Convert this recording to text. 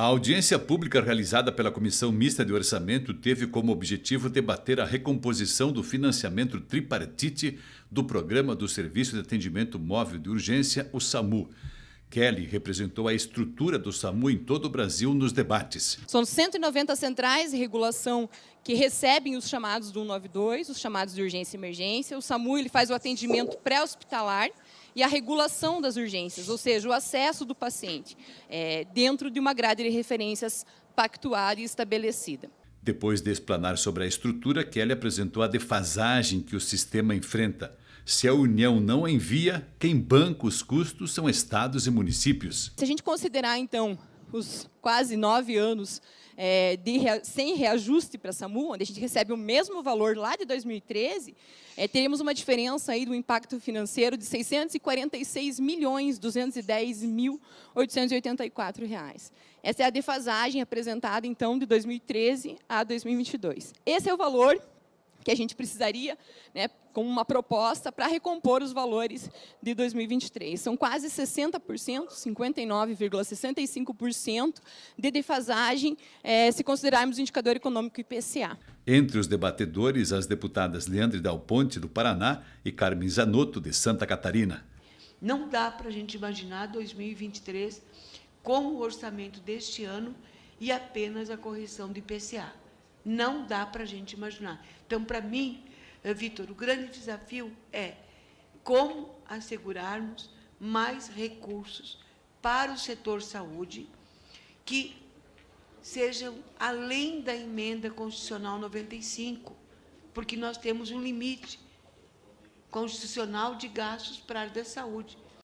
A audiência pública realizada pela Comissão Mista de Orçamento teve como objetivo debater a recomposição do financiamento tripartite do Programa do Serviço de Atendimento Móvel de Urgência, o SAMU Kelly representou a estrutura do SAMU em todo o Brasil nos debates. São 190 centrais de regulação que recebem os chamados do 192, os chamados de urgência e emergência. O SAMU ele faz o atendimento pré-hospitalar e a regulação das urgências, ou seja, o acesso do paciente é, dentro de uma grade de referências pactuada e estabelecida. Depois de explanar sobre a estrutura, Kelly apresentou a defasagem que o sistema enfrenta se a União não envia, quem banca os custos são estados e municípios. Se a gente considerar, então, os quase nove anos é, de, sem reajuste para a SAMU, onde a gente recebe o mesmo valor lá de 2013, é, teríamos uma diferença aí do impacto financeiro de 646 milhões 210 mil 884 reais. Essa é a defasagem apresentada, então, de 2013 a 2022. Esse é o valor que a gente precisaria, né, como uma proposta para recompor os valores de 2023. São quase 60%, 59,65% de defasagem, eh, se considerarmos o indicador econômico IPCA. Entre os debatedores, as deputadas Leandre Dal Ponte, do Paraná, e Carmen Zanotto, de Santa Catarina. Não dá para a gente imaginar 2023 com o orçamento deste ano e apenas a correção do IPCA. Não dá para a gente imaginar. Então, para mim, eh, Vitor, o grande desafio é como assegurarmos mais recursos para o setor saúde que sejam além da emenda constitucional 95, porque nós temos um limite constitucional de gastos para a área da saúde.